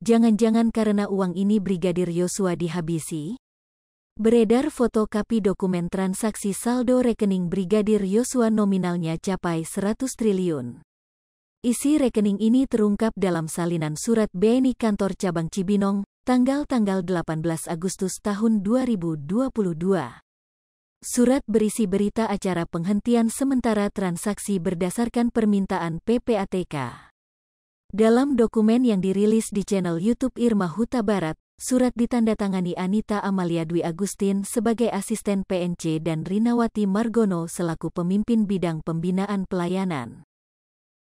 Jangan-jangan karena uang ini Brigadir Yosua dihabisi? Beredar fotokopi dokumen transaksi saldo rekening Brigadir Yosua nominalnya capai 100 triliun. Isi rekening ini terungkap dalam salinan surat BNI kantor cabang Cibinong, tanggal-tanggal 18 Agustus tahun 2022. Surat berisi berita acara penghentian sementara transaksi berdasarkan permintaan PPATK. Dalam dokumen yang dirilis di channel YouTube Irma Huta Barat, surat ditandatangani Anita Amalia Dwi Agustin sebagai asisten PNC dan Rinawati Margono selaku pemimpin bidang pembinaan pelayanan.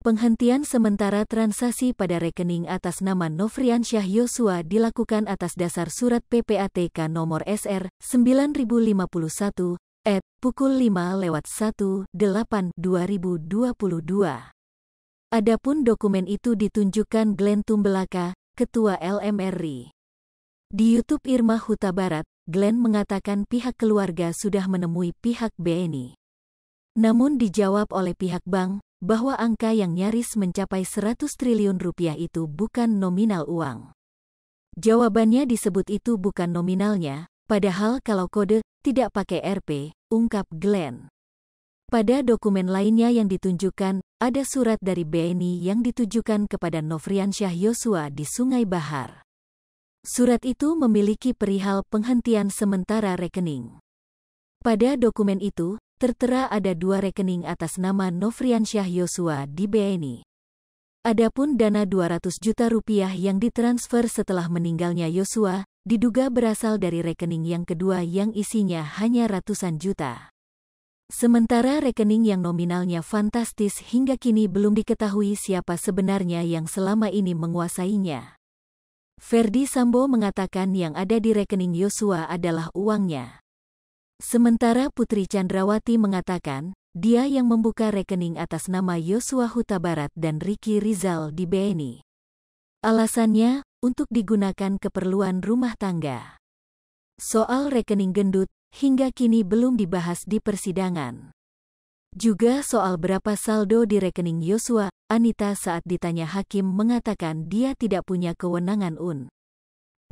Penghentian sementara transaksi pada rekening atas nama Novriansyah Yosua dilakukan atas dasar surat PPATK nomor SR 9051 at pukul 5 lewat 1 8 2022. Adapun dokumen itu ditunjukkan Glenn Tumbelaka, Ketua LMRI. Di YouTube Irma Huta Barat, Glenn mengatakan pihak keluarga sudah menemui pihak BNI. Namun dijawab oleh pihak bank, bahwa angka yang nyaris mencapai 100 triliun rupiah itu bukan nominal uang. Jawabannya disebut itu bukan nominalnya, padahal kalau kode, tidak pakai RP, ungkap Glenn. Pada dokumen lainnya yang ditunjukkan, ada surat dari BNI yang ditujukan kepada Novriansyah Yosua di Sungai Bahar. Surat itu memiliki perihal penghentian sementara rekening. Pada dokumen itu, tertera ada dua rekening atas nama Novriansyah Yosua di BNI. Adapun dana 200 juta rupiah yang ditransfer setelah meninggalnya Yosua, diduga berasal dari rekening yang kedua yang isinya hanya ratusan juta. Sementara rekening yang nominalnya fantastis hingga kini belum diketahui siapa sebenarnya yang selama ini menguasainya. Ferdi Sambo mengatakan yang ada di rekening Yosua adalah uangnya. Sementara Putri Chandrawati mengatakan, dia yang membuka rekening atas nama Yosua Huta Barat dan Riki Rizal di BNI. Alasannya, untuk digunakan keperluan rumah tangga. Soal rekening gendut, hingga kini belum dibahas di persidangan. Juga soal berapa saldo di rekening Yosua, Anita saat ditanya hakim mengatakan dia tidak punya kewenangan un.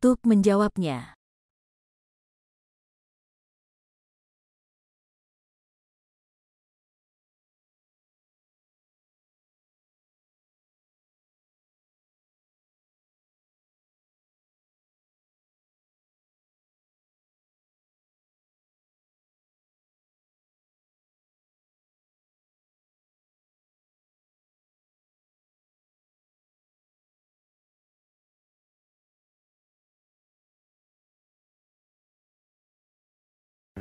Tuk menjawabnya.